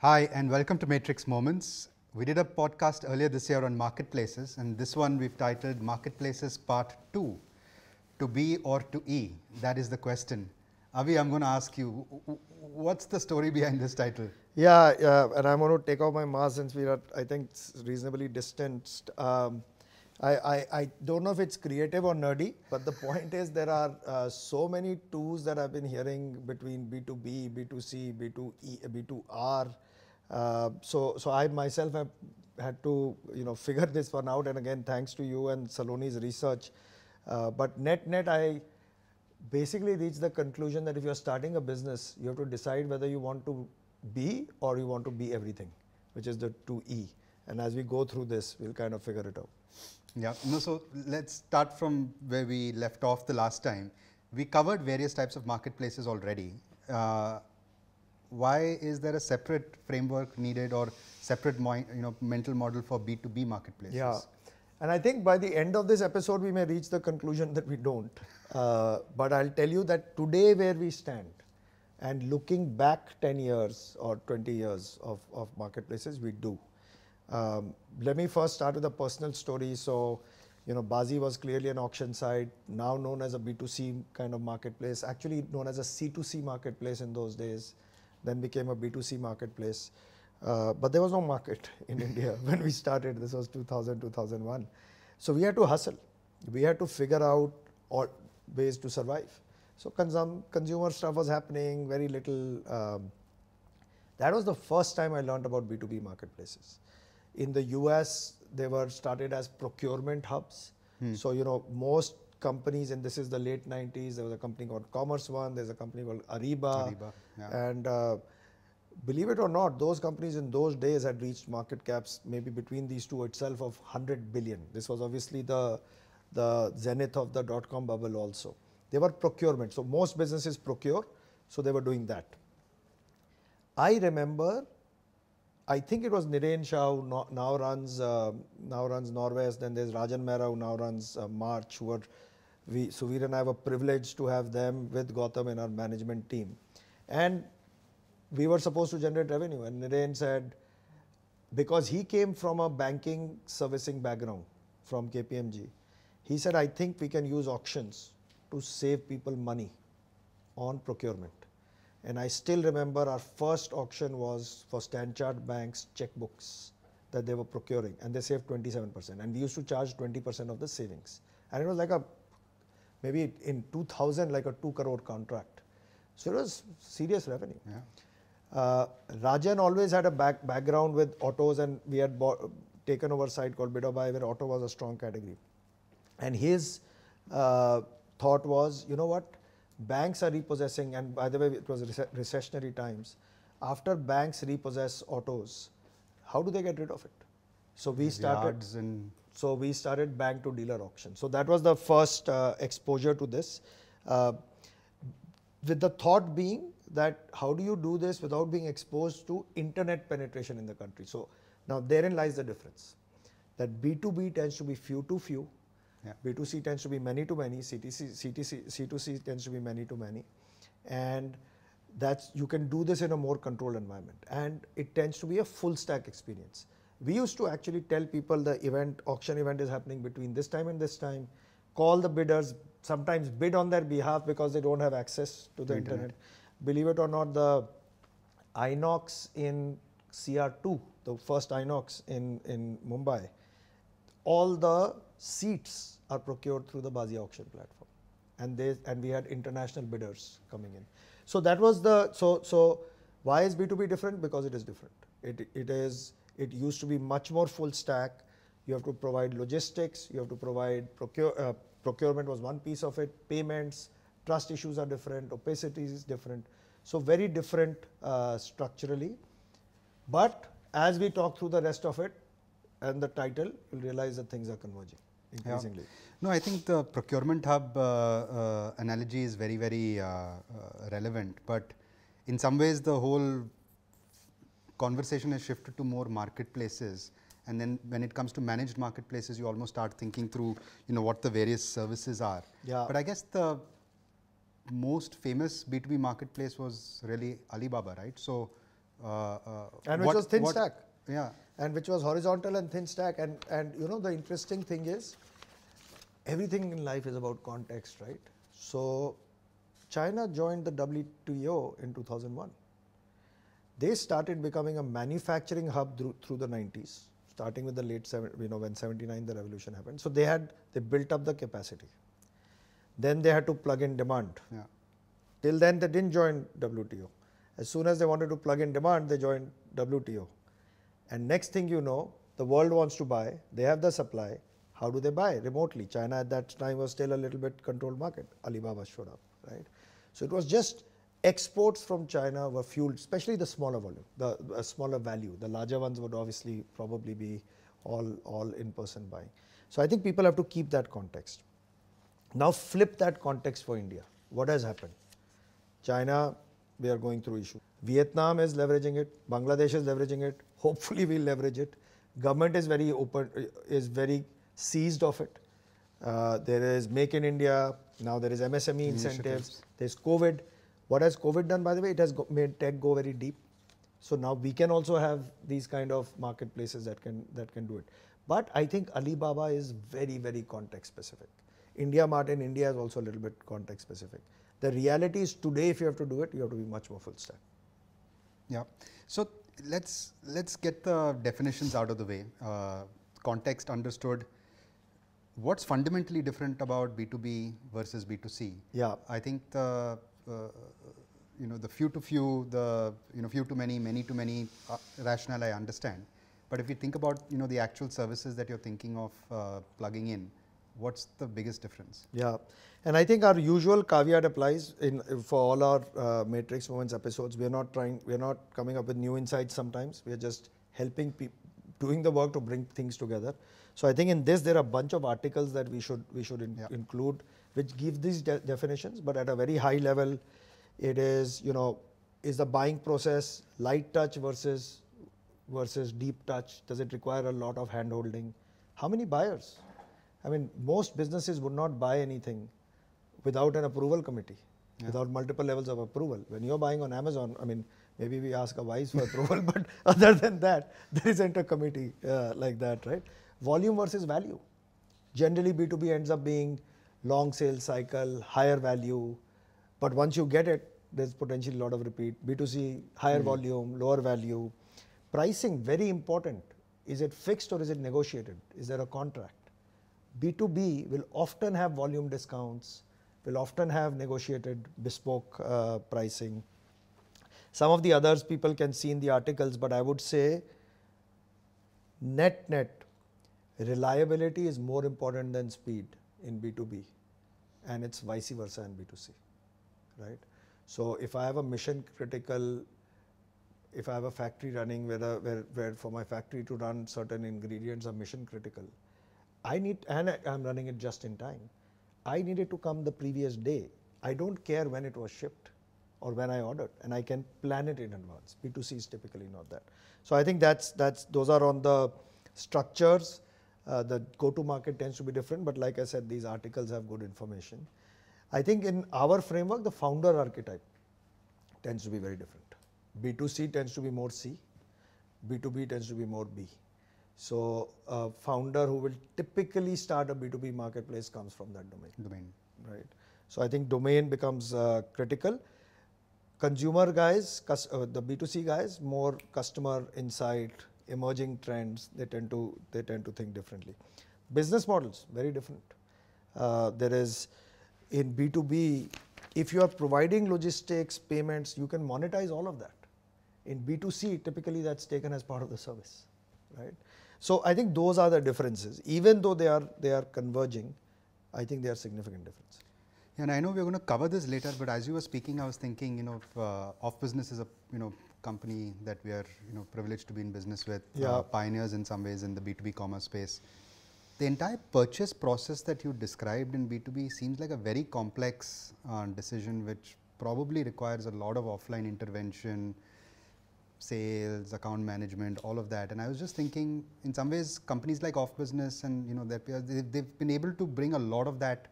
Hi, and welcome to Matrix Moments. We did a podcast earlier this year on marketplaces, and this one we've titled Marketplaces Part 2 To Be or to E? That is the question. Avi, I'm going to ask you, what's the story behind this title? Yeah, and I'm going to take off my mask since we are, I think, reasonably distanced. Um, I, I, I, don't know if it's creative or nerdy, but the point is there are uh, so many tools that I've been hearing between B2B, B2C, B2E, B2R, uh, so, so I myself have had to, you know, figure this one out. And again, thanks to you and Saloni's research. Uh, but net net, I basically reached the conclusion that if you're starting a business, you have to decide whether you want to be or you want to be everything, which is the two E. And as we go through this, we'll kind of figure it out. Yeah. No. So let's start from where we left off the last time. We covered various types of marketplaces already. Uh, why is there a separate framework needed or separate you know, mental model for B2B marketplaces? Yeah. And I think by the end of this episode, we may reach the conclusion that we don't. Uh, but I'll tell you that today, where we stand, and looking back 10 years or 20 years of, of marketplaces, we do. Um, let me first start with a personal story. So, you know, Bazi was clearly an auction site, now known as a B2C kind of marketplace, actually known as a C2C marketplace in those days then became a B2C marketplace. Uh, but there was no market in India when we started. This was 2000, 2001. So we had to hustle. We had to figure out all ways to survive. So consum consumer stuff was happening, very little. Um, that was the first time I learned about B2B marketplaces. In the US, they were started as procurement hubs. Hmm. So, you know, most companies, and this is the late 90s. There was a company called Commerce One, there's a company called Ariba. Ariba yeah. And uh, believe it or not, those companies in those days had reached market caps maybe between these two itself of 100 billion. This was obviously the, the zenith of the dot com bubble, also. They were procurement. So, most businesses procure, so they were doing that. I remember I think it was Niren Shah who now runs uh, now runs Norwest. Then there's Rajan Mehra who now runs uh, March, who were we Suvir and I were privileged to have them with Gotham in our management team. And we were supposed to generate revenue. And Niren said, because he came from a banking servicing background from KPMG, he said, I think we can use auctions to save people money on procurement. And I still remember our first auction was for Standard Bank's checkbooks that they were procuring, and they saved 27%. And we used to charge 20% of the savings. And it was like a maybe in 2000 like a 2 crore contract. So it was serious revenue. Yeah. Uh, Rajan always had a back background with autos and we had bought, taken over a site called Bidobai where auto was a strong category. And his uh, thought was, you know what, banks are repossessing and by the way it was recessionary times. After banks repossess autos, how do they get rid of it? So we started. Yards and so we started bank to dealer auction. So that was the first uh, exposure to this. Uh, with the thought being that how do you do this without being exposed to internet penetration in the country. So now therein lies the difference that B2B tends to be few to few, yeah. B2C tends to be many to many, CTC, C2C tends to be many to many and that's you can do this in a more controlled environment and it tends to be a full stack experience. We used to actually tell people the event, auction event is happening between this time and this time, call the bidders, sometimes bid on their behalf because they don't have access to the internet. internet. Believe it or not, the Inox in CR2, the first Inox in, in Mumbai, all the seats are procured through the Bazi auction platform. And they and we had international bidders coming in. So that was the so so why is B2B different? Because it is different. It it is it used to be much more full stack. You have to provide logistics, you have to provide procure, uh, procurement was one piece of it, payments, trust issues are different, opacity is different. So, very different uh, structurally. But as we talk through the rest of it and the title, you'll realize that things are converging increasingly. Yeah. No, I think the procurement hub uh, uh, analogy is very, very uh, uh, relevant. But in some ways, the whole conversation has shifted to more marketplaces. And then when it comes to managed marketplaces, you almost start thinking through, you know, what the various services are. Yeah. But I guess the most famous B2B marketplace was really Alibaba, right? So, uh, uh, and which what, was thin what, stack. Yeah. And which was horizontal and thin stack. And, and you know, the interesting thing is everything in life is about context, right? So, China joined the WTO in 2001. They started becoming a manufacturing hub through, through the 90s, starting with the late, seven, you know, when 79 the revolution happened. So they had, they built up the capacity. Then they had to plug in demand. Yeah. Till then, they didn't join WTO. As soon as they wanted to plug in demand, they joined WTO. And next thing you know, the world wants to buy, they have the supply. How do they buy? Remotely. China at that time was still a little bit controlled market. Alibaba showed up, right? So it was just exports from China were fueled, especially the smaller volume, the uh, smaller value. The larger ones would obviously probably be all, all in-person buying. So I think people have to keep that context. Now flip that context for India. What has happened? China, we are going through issues. Vietnam is leveraging it. Bangladesh is leveraging it. Hopefully we'll leverage it. Government is very open, uh, is very seized of it. Uh, there is Make in India. Now there is MSME incentives. There's COVID what has COVID done, by the way? It has go, made tech go very deep. So now we can also have these kind of marketplaces that can that can do it. But I think Alibaba is very very context specific. India Mart in India is also a little bit context specific. The reality is today, if you have to do it, you have to be much more full stack. Yeah. So let's let's get the definitions out of the way. Uh, context understood. What's fundamentally different about B2B versus B2C? Yeah. I think the uh, you know, the few to few, the, you know, few to many, many to many uh, rationale I understand. But if you think about, you know, the actual services that you're thinking of uh, plugging in, what's the biggest difference? Yeah, and I think our usual caveat applies in for all our uh, Matrix Moments episodes. We are not trying, we are not coming up with new insights. Sometimes we are just helping people, doing the work to bring things together. So I think in this there are a bunch of articles that we should we should in yeah. include which give these de definitions, but at a very high level, it is, you know, is the buying process light touch versus versus deep touch? Does it require a lot of hand holding? How many buyers? I mean, most businesses would not buy anything without an approval committee, yeah. without multiple levels of approval. When you're buying on Amazon, I mean, maybe we ask a wise for approval, but other than that, there isn't a committee uh, like that, right? Volume versus value. Generally, B2B ends up being long sales cycle, higher value. But once you get it, there's potentially a lot of repeat. B2C, higher mm. volume, lower value. Pricing, very important. Is it fixed or is it negotiated? Is there a contract? B2B will often have volume discounts, will often have negotiated bespoke uh, pricing. Some of the others people can see in the articles, but I would say net net reliability is more important than speed in B2B and it's vice versa in B2C, right? So if I have a mission critical, if I have a factory running where, where, where for my factory to run certain ingredients are mission critical, I need, and I, I'm running it just in time. I need it to come the previous day. I don't care when it was shipped or when I ordered and I can plan it in advance. B2C is typically not that. So I think that's, that's, those are on the structures uh, the go-to-market tends to be different, but like I said, these articles have good information. I think in our framework, the founder archetype tends to be very different. B2C tends to be more C, B2B tends to be more B. So, a founder who will typically start a B2B marketplace comes from that domain. Domain. Right. So, I think domain becomes uh, critical. Consumer guys, uh, the B2C guys, more customer insight, emerging trends, they tend to they tend to think differently. Business models very different. Uh, there is in B2B, if you are providing logistics, payments, you can monetize all of that. In B2C, typically that's taken as part of the service, right? So I think those are the differences. Even though they are they are converging, I think they are significant differences. And I know we're going to cover this later, but as you were speaking, I was thinking, you know, uh, off business is a you know company that we are you know privileged to be in business with, uh, yeah. uh, pioneers in some ways in the B2B commerce space. The entire purchase process that you described in B2B seems like a very complex uh, decision, which probably requires a lot of offline intervention, sales, account management, all of that. And I was just thinking, in some ways, companies like Off Business and you know they, have been able to bring a lot of that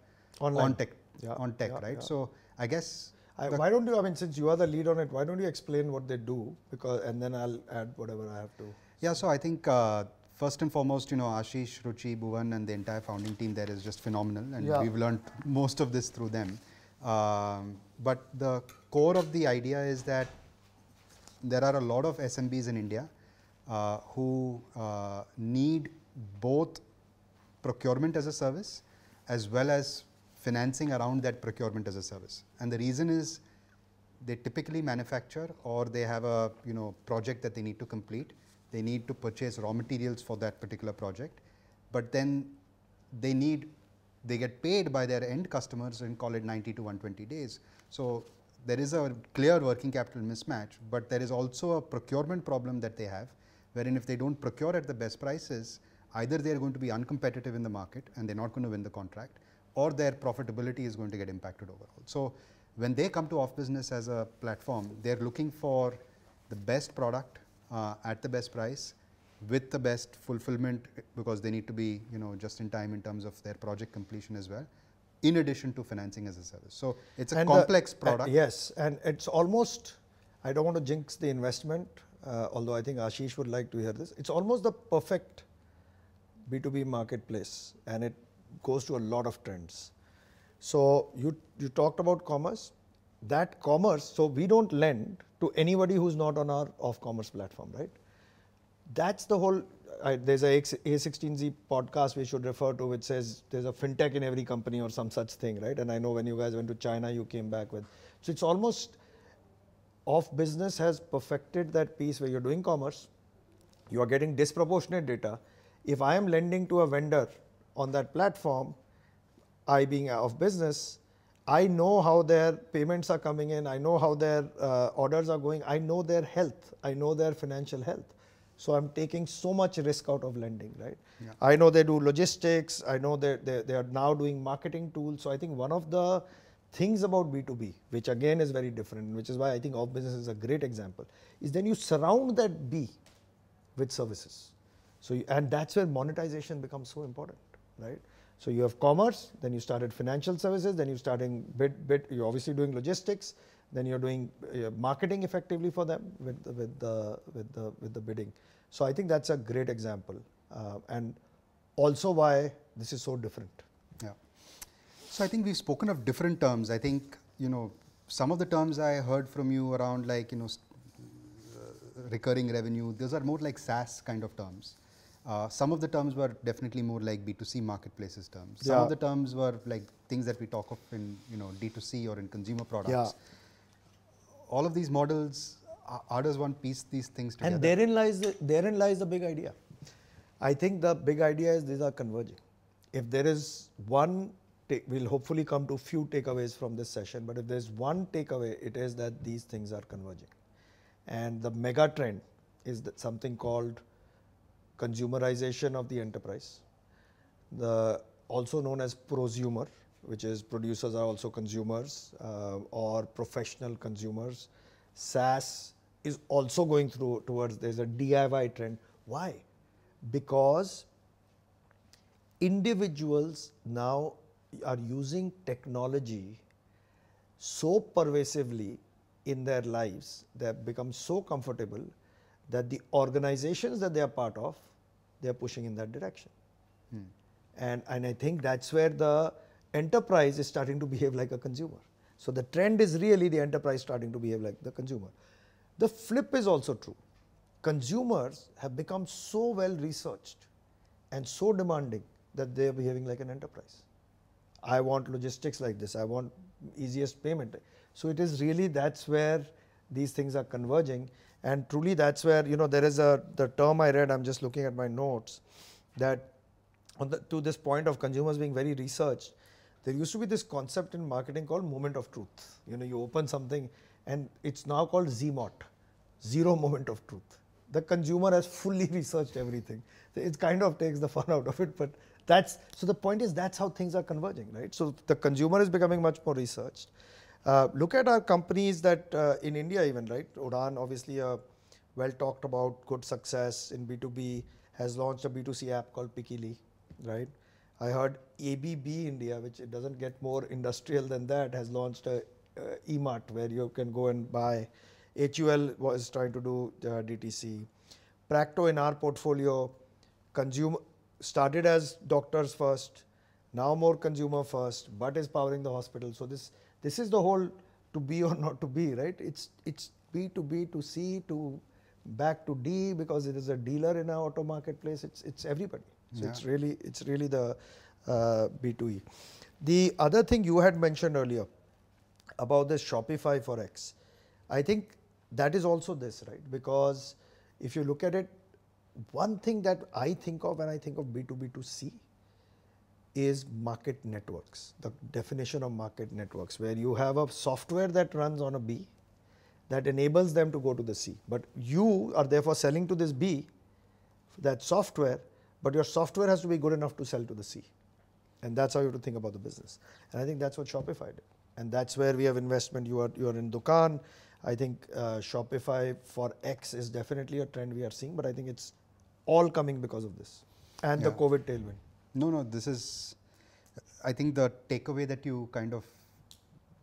Online. on tech, yeah. on tech, yeah. right? So I guess I, why don't you? I mean, since you are the lead on it, why don't you explain what they do? Because and then I'll add whatever I have to. Yeah. So I think uh, first and foremost, you know, Ashish, Ruchi, Bhuvan, and the entire founding team there is just phenomenal, and yeah. we've learned most of this through them. Um, but the core of the idea is that there are a lot of SMBs in India uh, who uh, need both procurement as a service as well as financing around that procurement as a service. And the reason is they typically manufacture or they have a you know project that they need to complete. They need to purchase raw materials for that particular project, but then they need they get paid by their end customers and call it 90 to 120 days. So there is a clear working capital mismatch, but there is also a procurement problem that they have, wherein if they don't procure at the best prices, either they are going to be uncompetitive in the market and they're not going to win the contract, or their profitability is going to get impacted overall. So when they come to Off Business as a platform, they're looking for the best product uh, at the best price with the best fulfillment because they need to be you know just in time in terms of their project completion as well in addition to financing as a service so it's a and complex the, uh, product uh, yes and it's almost i don't want to jinx the investment uh, although i think ashish would like to hear this it's almost the perfect b2b marketplace and it goes to a lot of trends. So you, you talked about commerce, that commerce, so we don't lend to anybody who's not on our off commerce platform, right? That's the whole, there's a A16Z podcast we should refer to which says there's a fintech in every company or some such thing, right? And I know when you guys went to China, you came back with, so it's almost off business has perfected that piece where you're doing commerce, you are getting disproportionate data. If I am lending to a vendor on that platform, I being of business, I know how their payments are coming in, I know how their uh, orders are going, I know their health, I know their financial health. So I'm taking so much risk out of lending, right? Yeah. I know they do logistics, I know they, they, they are now doing marketing tools. So I think one of the things about B2B, which again is very different, which is why I think off business is a great example, is then you surround that B with services. So you, and that's where monetization becomes so important right? So you have commerce, then you started financial services, then you're starting bit bit. You're obviously doing logistics, then you're doing uh, marketing effectively for them with the, with the with the with the bidding. So I think that's a great example, uh, and also why this is so different. Yeah. So I think we've spoken of different terms. I think you know some of the terms I heard from you around like you know uh, recurring revenue. Those are more like SaaS kind of terms. Uh, some of the terms were definitely more like B2C marketplaces terms. Some yeah. of the terms were like things that we talk of in you know D2C or in consumer products. Yeah. All of these models, uh, how does one piece these things together? And therein lies the, therein lies the big idea. I think the big idea is these are converging. If there is one, we'll hopefully come to few takeaways from this session. But if there's one takeaway, it is that these things are converging, and the mega trend is something called consumerization of the enterprise, the also known as prosumer, which is producers are also consumers uh, or professional consumers. SaaS is also going through towards there's a DIY trend. Why? Because individuals now are using technology so pervasively in their lives, they have become so comfortable that the organizations that they are part of, they are pushing in that direction. Hmm. And, and I think that's where the enterprise is starting to behave like a consumer. So the trend is really the enterprise starting to behave like the consumer. The flip is also true. Consumers have become so well researched and so demanding that they are behaving like an enterprise. I want logistics like this. I want easiest payment. So it is really that's where these things are converging and truly that's where you know there is a the term I read I'm just looking at my notes that the, to this point of consumers being very researched there used to be this concept in marketing called moment of truth you know you open something and it's now called ZMOT zero moment of truth the consumer has fully researched everything it kind of takes the fun out of it but that's so the point is that's how things are converging right so the consumer is becoming much more researched uh, look at our companies that uh, in India even, right? Odan, obviously a uh, well talked about good success in B2B, has launched a B2C app called Pikili, right? I heard ABB India, which it doesn't get more industrial than that, has launched a uh, E-Mart where you can go and buy. HUL was trying to do uh, DTC. Practo in our portfolio, consumer started as doctors first, now more consumer first, but is powering the hospital. So this this is the whole to be or not to be, right? It's it's B to B to C to back to D because it is a dealer in our auto marketplace. It's it's everybody. So yeah. it's really it's really the uh, B2E. The other thing you had mentioned earlier about this Shopify for X, I think that is also this, right? Because if you look at it, one thing that I think of when I think of B2B2C is market networks, the definition of market networks where you have a software that runs on a B that enables them to go to the C. But you are therefore selling to this B that software, but your software has to be good enough to sell to the C. And that's how you have to think about the business. And I think that's what Shopify did. And that's where we have investment. You are, you are in Dukan. I think uh, Shopify for X is definitely a trend we are seeing, but I think it's all coming because of this and yeah. the COVID tailwind. No, no, this is, I think the takeaway that you kind of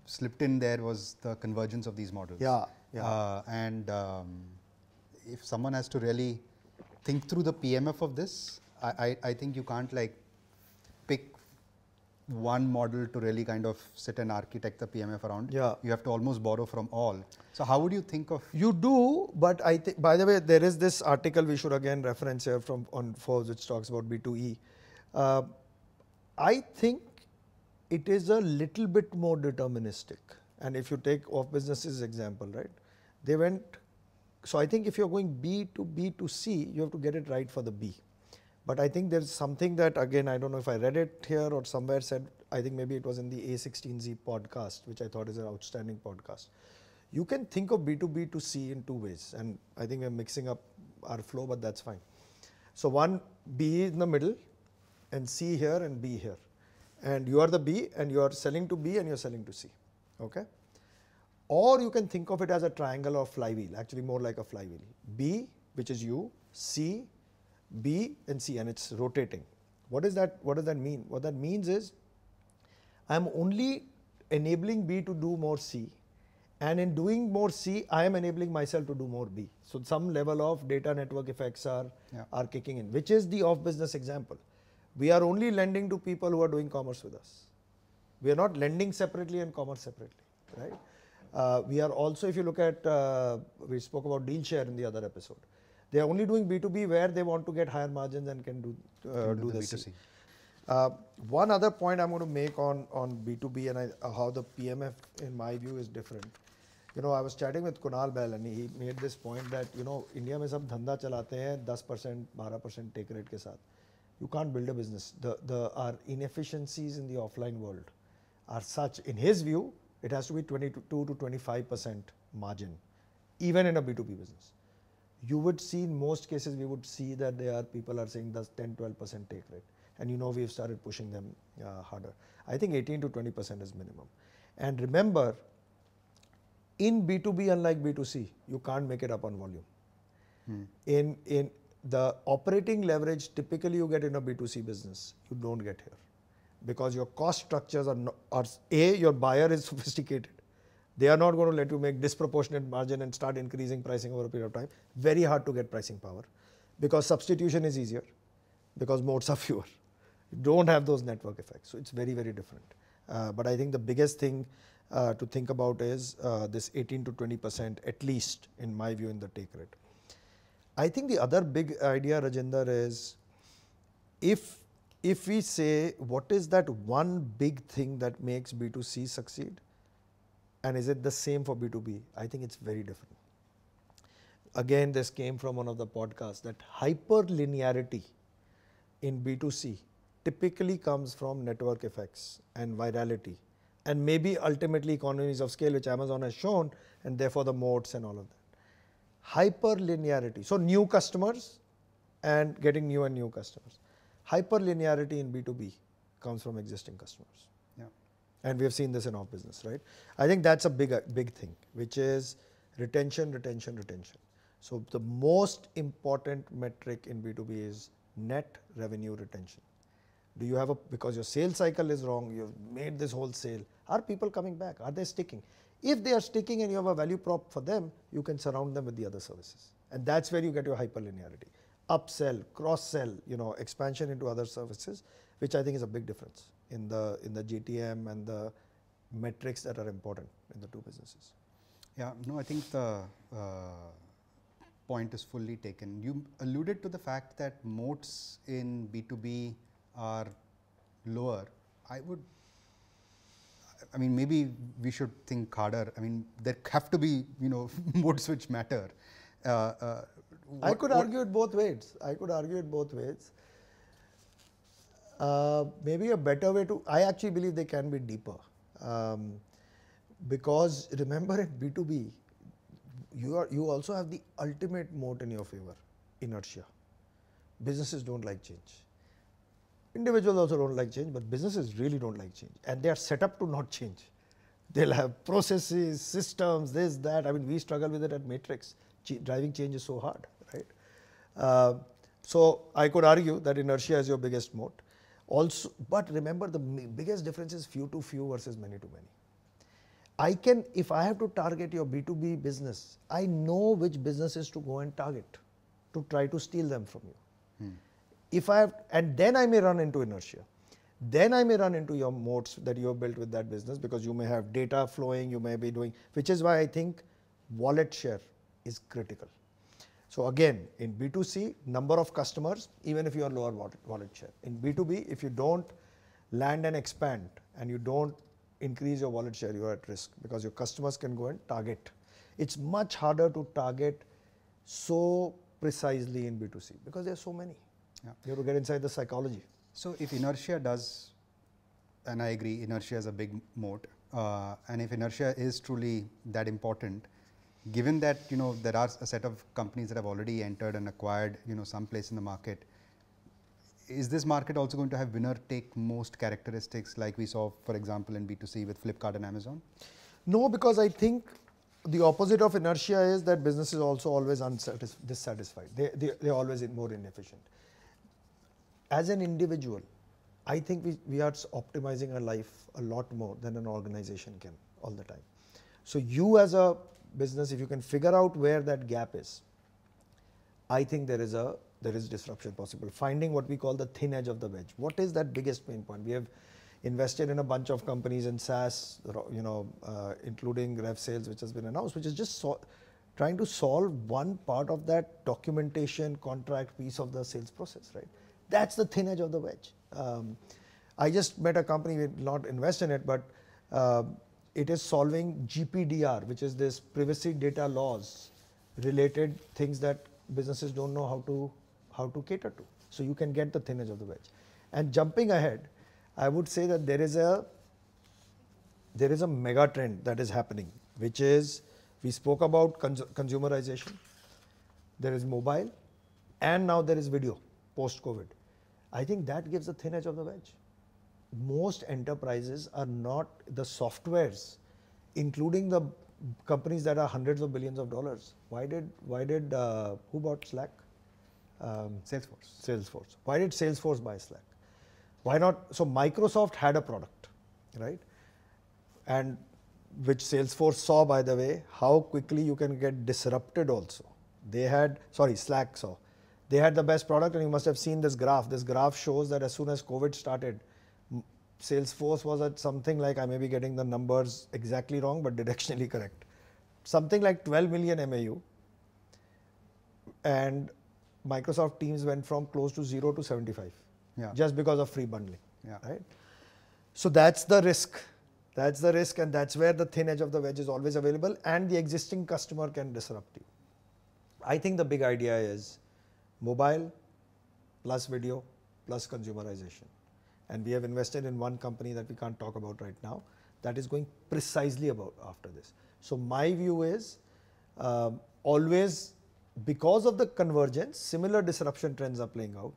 slipped in there was the convergence of these models. Yeah, yeah. Uh, and um, if someone has to really think through the PMF of this, I, I, I think you can't like pick one model to really kind of sit and architect the PMF around. Yeah. You have to almost borrow from all. So how would you think of? You do, but I think, by the way, there is this article we should again reference here from on Forbes, which talks about B2E, uh, I think it is a little bit more deterministic. And if you take off businesses example, right, they went. So I think if you're going B to B to C, you have to get it right for the B. But I think there's something that again I don't know if I read it here or somewhere said I think maybe it was in the A16Z podcast, which I thought is an outstanding podcast. You can think of B2B to C in two ways, and I think we're mixing up our flow, but that's fine. So one B in the middle, and C here and B here and you are the B and you are selling to B and you are selling to C. Okay? Or you can think of it as a triangle or flywheel actually more like a flywheel B which is you C B and C and it is rotating. What is that what does that mean? What that means is I am only enabling B to do more C and in doing more C, I am enabling myself to do more B. So, some level of data network effects are, yeah. are kicking in, which is the off business example. We are only lending to people who are doing commerce with us. We are not lending separately and commerce separately, right? Uh, we are also, if you look at, uh, we spoke about deal share in the other episode. They are only doing B2B where they want to get higher margins and can do uh, do, do this. Uh, one other point I'm going to make on on B2B and I, uh, how the PMF, in my view, is different. You know, I was chatting with Kunal Bell and he made this point that you know India में सब धंधा चलाते हैं 10 percent 12 percent take rate के साथ you can't build a business. The, the, our inefficiencies in the offline world are such, in his view, it has to be 22 to 25 percent margin, even in a B2B business. You would see in most cases, we would see that there are people are saying that's 10, 12 percent take rate. And you know, we've started pushing them uh, harder. I think 18 to 20 percent is minimum. And remember, in B2B, unlike B2C, you can't make it up on volume. Hmm. In, in the operating leverage typically you get in a B2C business, you don't get here because your cost structures are, not, are A, your buyer is sophisticated. They are not going to let you make disproportionate margin and start increasing pricing over a period of time. Very hard to get pricing power because substitution is easier because modes are fewer. You don't have those network effects. So it's very, very different. Uh, but I think the biggest thing uh, to think about is uh, this 18 to 20 percent at least in my view in the take rate. I think the other big idea, agenda is if if we say what is that one big thing that makes B2C succeed and is it the same for B2B? I think it's very different. Again, this came from one of the podcasts that hyperlinearity in B2C typically comes from network effects and virality and maybe ultimately economies of scale which Amazon has shown and therefore the moats and all of that hyperlinearity. So new customers and getting new and new customers. Hyperlinearity in B2B comes from existing customers. Yeah. And we have seen this in our business, right? I think that's a big, uh, big thing, which is retention, retention, retention. So the most important metric in B2B is net revenue retention. Do you have a, because your sales cycle is wrong, you've made this whole sale. Are people coming back? Are they sticking? If they are sticking and you have a value prop for them, you can surround them with the other services. And that's where you get your hyperlinearity. Upsell, cross-sell, you know, expansion into other services, which I think is a big difference in the in the GTM and the metrics that are important in the two businesses. Yeah, no, I think the uh, point is fully taken. You alluded to the fact that moats in B2B are lower. I would I mean, maybe we should think harder. I mean, there have to be, you know, modes which matter. Uh, uh, what, I could argue it both ways. I could argue it both ways. Uh, maybe a better way to, I actually believe they can be deeper. Um, because remember at B2B, you, are, you also have the ultimate moat in your favor, inertia. Businesses don't like change. Individuals also don't like change, but businesses really don't like change, and they are set up to not change. They'll have processes, systems, this, that. I mean, we struggle with it at Matrix. Ch driving change is so hard, right? Uh, so I could argue that inertia is your biggest moat. Also, but remember the biggest difference is few to few versus many to many. I can, if I have to target your B2B business, I know which businesses to go and target to try to steal them from you. Hmm if I have and then I may run into inertia. Then I may run into your moats that you have built with that business because you may have data flowing, you may be doing, which is why I think wallet share is critical. So again, in B2C, number of customers, even if you are lower wallet, wallet share. In B2B, if you don't land and expand and you don't increase your wallet share, you are at risk because your customers can go and target. It's much harder to target so precisely in B2C because there are so many. Yeah. You have to get inside the psychology. So if inertia does, and I agree, inertia is a big moat, uh, and if inertia is truly that important, given that you know there are a set of companies that have already entered and acquired you know some place in the market, is this market also going to have winner take most characteristics like we saw, for example, in B2C with Flipkart and Amazon? No, because I think the opposite of inertia is that business is also always dissatisfied. They, they, they're always more inefficient as an individual, I think we, we are optimizing our life a lot more than an organization can all the time. So you as a business, if you can figure out where that gap is, I think there is a there is disruption possible. Finding what we call the thin edge of the wedge. What is that biggest pain point? We have invested in a bunch of companies in SaaS, you know, uh, including Rev Sales, which has been announced, which is just so trying to solve one part of that documentation contract piece of the sales process, right? That is the thin edge of the wedge. Um, I just met a company, we did not invest in it, but uh, it is solving GPDR, which is this privacy data laws related things that businesses do not know how to, how to cater to. So you can get the thin edge of the wedge. And jumping ahead, I would say that there is a there is a mega trend that is happening, which is we spoke about cons consumerization, there is mobile, and now there is video post COVID. I think that gives a thin edge of the wedge. Most enterprises are not the softwares, including the companies that are hundreds of billions of dollars. Why did why did uh, who bought Slack? Um, Salesforce. Salesforce. Why did Salesforce buy Slack? Why not? So Microsoft had a product, right? And which Salesforce saw, by the way, how quickly you can get disrupted. Also, they had sorry Slack saw they had the best product and you must have seen this graph. This graph shows that as soon as COVID started, Salesforce was at something like, I may be getting the numbers exactly wrong, but directionally correct. Something like 12 million MAU. And Microsoft Teams went from close to zero to 75. Yeah. Just because of free bundling. Yeah. Right? So that's the risk. That's the risk, and that's where the thin edge of the wedge is always available, and the existing customer can disrupt you. I think the big idea is mobile plus video plus consumerization. And we have invested in one company that we can't talk about right now that is going precisely about after this. So my view is um, always because of the convergence, similar disruption trends are playing out.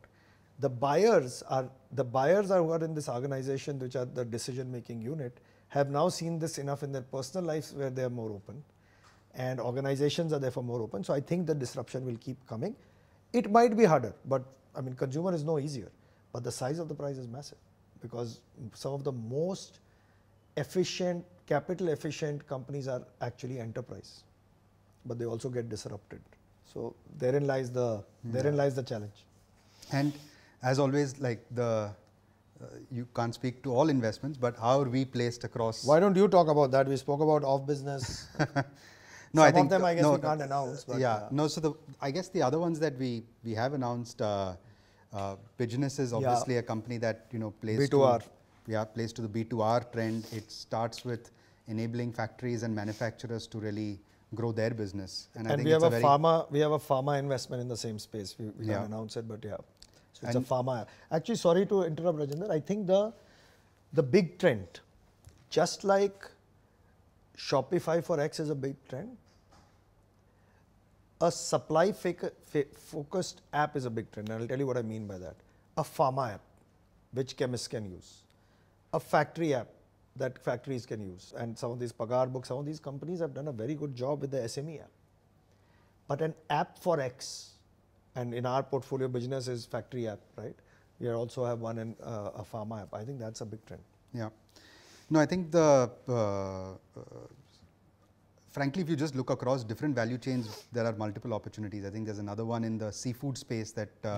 The buyers are the buyers are who are in this organization, which are the decision-making unit, have now seen this enough in their personal lives where they are more open, and organizations are therefore more open. So I think the disruption will keep coming, it might be harder, but I mean, consumer is no easier, but the size of the prize is massive because some of the most efficient, capital efficient companies are actually enterprise, but they also get disrupted. So therein lies the therein yeah. lies the challenge. And as always, like the uh, you can't speak to all investments, but how are we placed across? Why don't you talk about that? We spoke about off business. No, Some I think of them I guess no, we can't uh, announce. But, yeah, uh, no. So the I guess the other ones that we we have announced, uh, uh, is obviously yeah. a company that you know plays B2R. To, yeah, plays to the B2R trend. It starts with enabling factories and manufacturers to really grow their business. And, and we have a, a pharma we have a pharma investment in the same space. We, we yeah. can't announce it, but yeah, so it's and a pharma. Actually, sorry to interrupt, Rajinder. I think the the big trend, just like Shopify for X is a big trend, a supply focused app is a big trend and I'll tell you what I mean by that. A pharma app, which chemists can use. A factory app that factories can use and some of these Pagar books, some of these companies have done a very good job with the SME app. But an app for X and in our portfolio business is factory app, right? We also have one in uh, a pharma app. I think that's a big trend. Yeah. No, I think the uh, uh, frankly, if you just look across different value chains, there are multiple opportunities. I think there's another one in the seafood space that uh,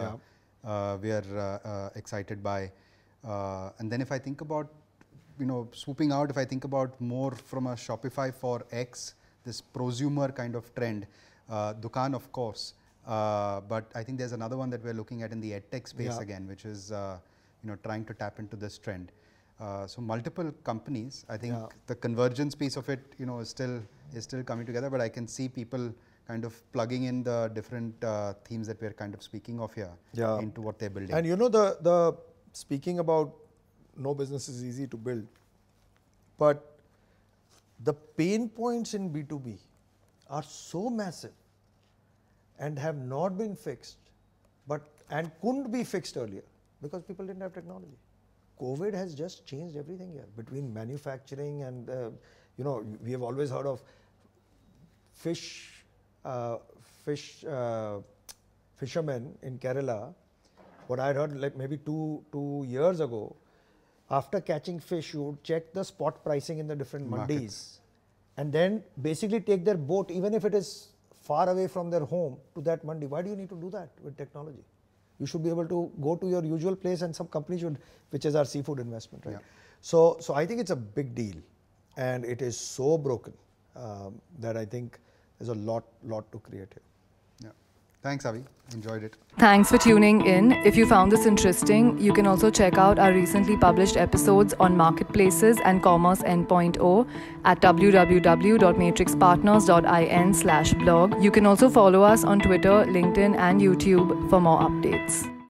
yeah. uh, we are uh, uh, excited by. Uh, and then if I think about, you know, swooping out, if I think about more from a Shopify for X, this prosumer kind of trend, Dukan, of course, but I think there's another one that we're looking at in the edtech space yeah. again, which is, you know, trying to tap into this trend. Uh, so multiple companies. I think yeah. the convergence piece of it, you know, is still is still coming together, but I can see people kind of plugging in the different uh, themes that we're kind of speaking of here yeah. into what they're building. And you know, the, the speaking about no business is easy to build, but the pain points in B2B are so massive and have not been fixed, but and couldn't be fixed earlier because people didn't have technology. COVID has just changed everything here between manufacturing and uh, you know, we have always heard of fish, uh, fish, uh, fishermen in Kerala. What I heard like maybe two, two years ago, after catching fish, you would check the spot pricing in the different Market. mandis and then basically take their boat, even if it is far away from their home, to that mandi. Why do you need to do that with technology? You should be able to go to your usual place and some company should, which is our seafood investment, right? Yeah. So, so I think it's a big deal and it is so broken um, that I think there's a lot, lot to create here. Thanks, Avi. Enjoyed it. Thanks for tuning in. If you found this interesting, you can also check out our recently published episodes on marketplaces and commerce O at www.matrixpartners.in/blog. You can also follow us on Twitter, LinkedIn, and YouTube for more updates.